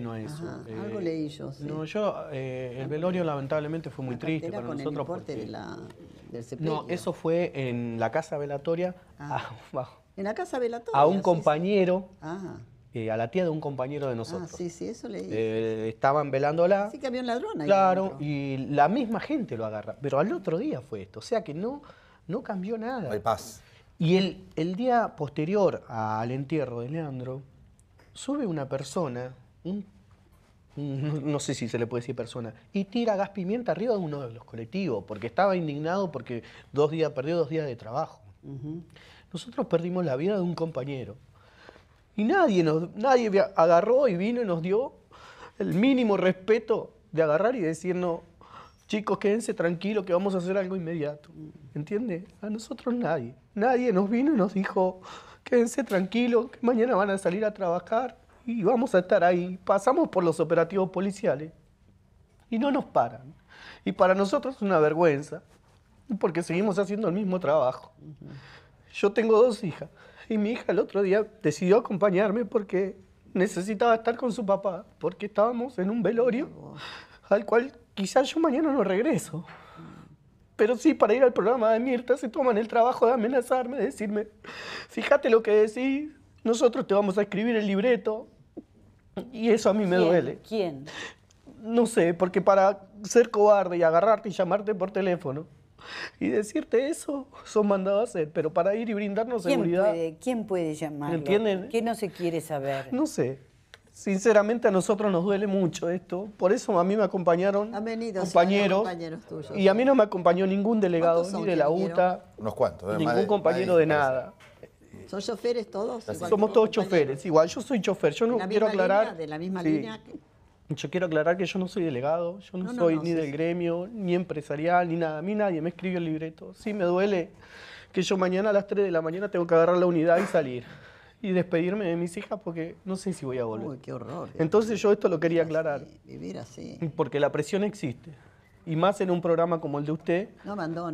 no eso. algo eh, leí yo. No, yo, eh, el velorio lamentablemente fue muy triste para nosotros. El no, eso fue en la casa velatoria. Ah. en la casa velatoria. A un compañero. Eh, a la tía de un compañero de nosotros. Ah, sí, sí, eso leí. estaban velándola. Sí, que había un ladrón Claro, y la misma gente lo agarra. Pero al otro día fue esto. O sea que no, no cambió nada. Hay paz. Y el, el día posterior al entierro de Leandro, sube una persona no sé si se le puede decir persona, y tira gas pimienta arriba de uno de los colectivos, porque estaba indignado porque dos días, perdió dos días de trabajo. Nosotros perdimos la vida de un compañero. Y nadie, nos, nadie agarró y vino y nos dio el mínimo respeto de agarrar y decirnos, chicos, quédense tranquilos que vamos a hacer algo inmediato. Mm. entiende A nosotros nadie. Nadie nos vino y nos dijo, quédense tranquilo que mañana van a salir a trabajar y vamos a estar ahí. Pasamos por los operativos policiales y no nos paran. Y para nosotros es una vergüenza, porque seguimos haciendo el mismo trabajo. Yo tengo dos hijas y mi hija el otro día decidió acompañarme porque necesitaba estar con su papá, porque estábamos en un velorio al cual quizás yo mañana no regreso. Pero sí, para ir al programa de Mirta se toman el trabajo de amenazarme, de decirme, fíjate lo que decís, nosotros te vamos a escribir el libreto, Y eso a mí me duele. ¿Quién? No sé, porque para ser cobarde y agarrarte y llamarte por teléfono y decirte eso, son mandados a hacer, pero para ir y brindarnos ¿Quién seguridad. Puede, ¿Quién puede llamarlo? ¿Entienden? ¿Qué no se quiere saber? No sé. Sinceramente a nosotros nos duele mucho esto, por eso a mí me acompañaron compañeros, y a mí no me acompañó ningún delegado ni de la UTA, unos cuantos, ¿eh? ningún compañero de, nada. ¿Son choferes todos? Somos todos choferes, igual. Yo soy chofer, yo no quiero aclarar. ¿De la misma línea? Yo quiero aclarar que yo no soy delegado, yo no, soy ni del gremio, ni empresarial, ni nada. A mí nadie me escribe el libreto. Sí, me duele que yo mañana a las 3 de la mañana tengo que agarrar la unidad y salir. Y despedirme de mis hijas porque no sé si voy a volver. Uy, qué horror. Entonces yo esto lo quería aclarar, Vivir así. porque la presión existe. Y más en un programa como el de usted, No abandona.